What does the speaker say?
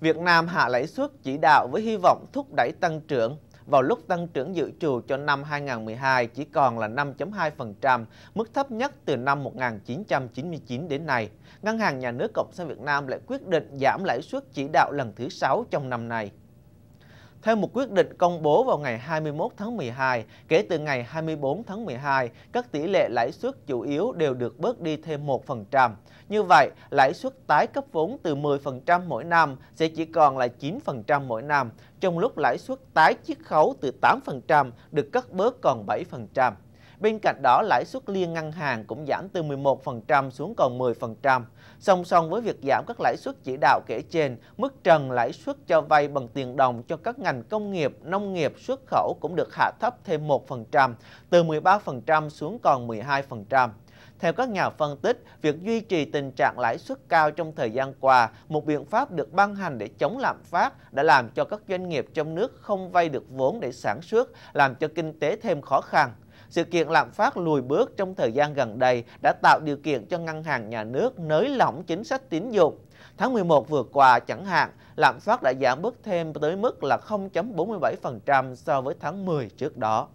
Việt Nam hạ lãi suất chỉ đạo với hy vọng thúc đẩy tăng trưởng vào lúc tăng trưởng dự trù cho năm 2012 chỉ còn là 5.2%, mức thấp nhất từ năm 1999 đến nay. Ngân hàng Nhà nước Cộng sản Việt Nam lại quyết định giảm lãi suất chỉ đạo lần thứ 6 trong năm nay. Theo một quyết định công bố vào ngày 21 tháng 12, kể từ ngày 24 tháng 12, các tỷ lệ lãi suất chủ yếu đều được bớt đi thêm 1%. Như vậy, lãi suất tái cấp vốn từ 10% mỗi năm sẽ chỉ còn là 9% mỗi năm, trong lúc lãi suất tái chiết khấu từ 8% được cắt bớt còn 7%. Bên cạnh đó, lãi suất liên ngân hàng cũng giảm từ 11% xuống còn 10%. Song song với việc giảm các lãi suất chỉ đạo kể trên, mức trần lãi suất cho vay bằng tiền đồng cho các ngành công nghiệp, nông nghiệp, xuất khẩu cũng được hạ thấp thêm 1%, từ 13% xuống còn 12%. Theo các nhà phân tích, việc duy trì tình trạng lãi suất cao trong thời gian qua, một biện pháp được ban hành để chống lạm phát đã làm cho các doanh nghiệp trong nước không vay được vốn để sản xuất, làm cho kinh tế thêm khó khăn. Sự kiện lạm phát lùi bước trong thời gian gần đây đã tạo điều kiện cho ngân hàng nhà nước nới lỏng chính sách tín dụng. Tháng 11 vừa qua chẳng hạn, lạm phát đã giảm bước thêm tới mức là 0.47% so với tháng 10 trước đó.